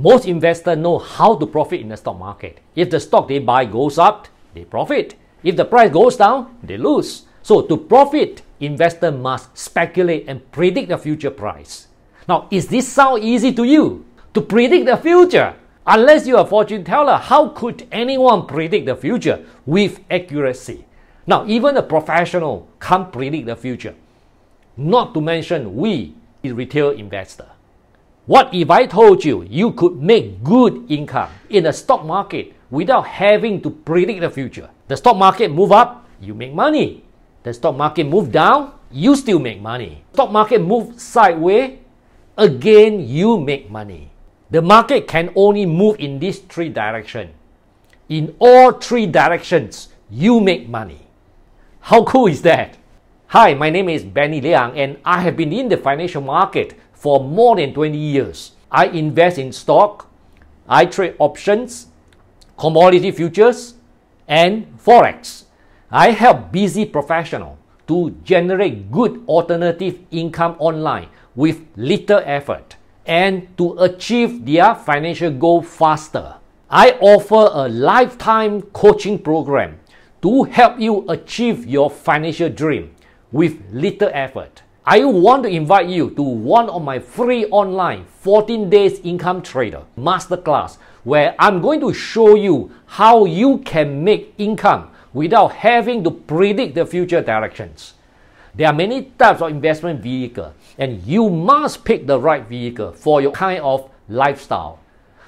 Most investors know how to profit in the stock market. If the stock they buy goes up, they profit. If the price goes down, they lose. So to profit, investor must speculate and predict the future price. Now, is this sound easy to you? To predict the future? Unless you're a fortune teller, how could anyone predict the future with accuracy? Now, even a professional can't predict the future. Not to mention we, the retail investor. What if I told you you could make good income in the stock market without having to predict the future? The stock market move up, you make money. The stock market move down, you still make money. Stock market move sideways, again you make money. The market can only move in these three directions. In all three directions, you make money. How cool is that? Hi, my name is Benny Liang and I have been in the financial market for more than 20 years. I invest in stock, I trade options, commodity futures, and forex. I help busy professionals to generate good alternative income online with little effort and to achieve their financial goal faster. I offer a lifetime coaching program to help you achieve your financial dream with little effort. I want to invite you to one of my free online 14 days income trader masterclass where I'm going to show you how you can make income without having to predict the future directions. There are many types of investment vehicle and you must pick the right vehicle for your kind of lifestyle.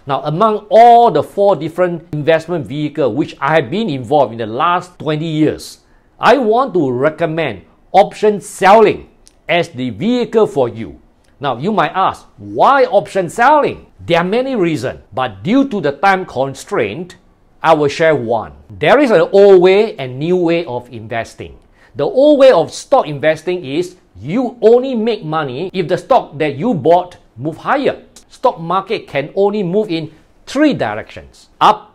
Now, among all the four different investment vehicle which I have been involved in the last 20 years, I want to recommend option selling as the vehicle for you. Now, you might ask, why option selling? There are many reasons, but due to the time constraint, I will share one. There is an old way and new way of investing. The old way of stock investing is you only make money if the stock that you bought move higher. Stock market can only move in three directions, up,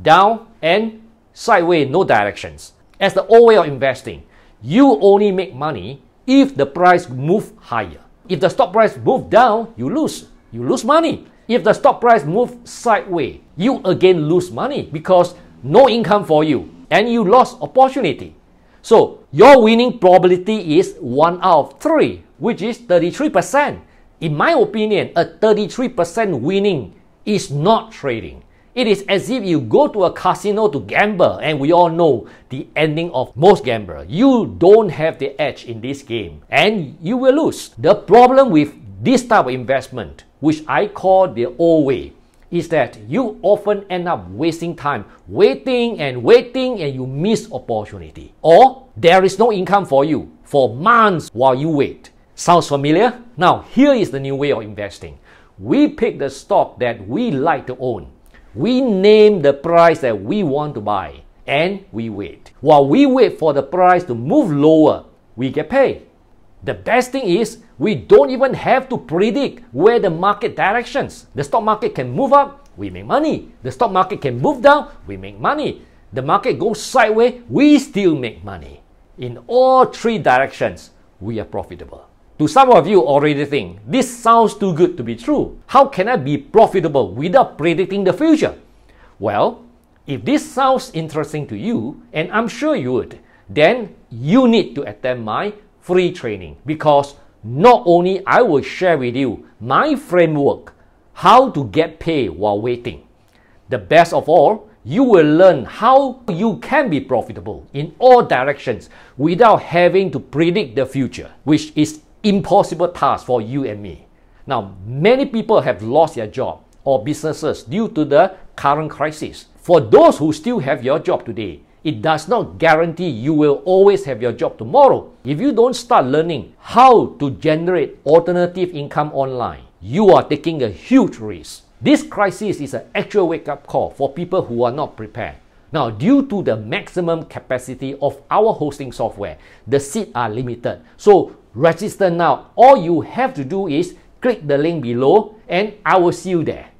down, and sideways, no directions. As the old way of investing, you only make money if the price move higher. If the stock price move down, you lose. You lose money. If the stock price move sideways, you again lose money because no income for you and you lost opportunity. So your winning probability is 1 out of 3, which is 33%. In my opinion, a 33% winning is not trading. It is as if you go to a casino to gamble, and we all know the ending of most gamblers. You don't have the edge in this game, and you will lose. The problem with this type of investment, which I call the old way, is that you often end up wasting time waiting and waiting and you miss opportunity or there is no income for you for months while you wait sounds familiar now here is the new way of investing we pick the stock that we like to own we name the price that we want to buy and we wait. While we wait for the price to move lower, we get paid. The best thing is we don't even have to predict where the market directions. The stock market can move up, we make money. The stock market can move down, we make money. The market goes sideways, we still make money. In all three directions, we are profitable. To some of you already think, this sounds too good to be true. How can I be profitable without predicting the future? Well, if this sounds interesting to you, and I'm sure you would, then you need to attend my free training because not only I will share with you my framework, how to get paid while waiting. The best of all, you will learn how you can be profitable in all directions without having to predict the future, which is impossible task for you and me. Now, many people have lost their job or businesses due to the current crisis. For those who still have your job today, it does not guarantee you will always have your job tomorrow. If you don't start learning how to generate alternative income online, you are taking a huge risk. This crisis is an actual wake up call for people who are not prepared. Now, due to the maximum capacity of our hosting software, the seats are limited. So, register now. All you have to do is click the link below and I will see you there.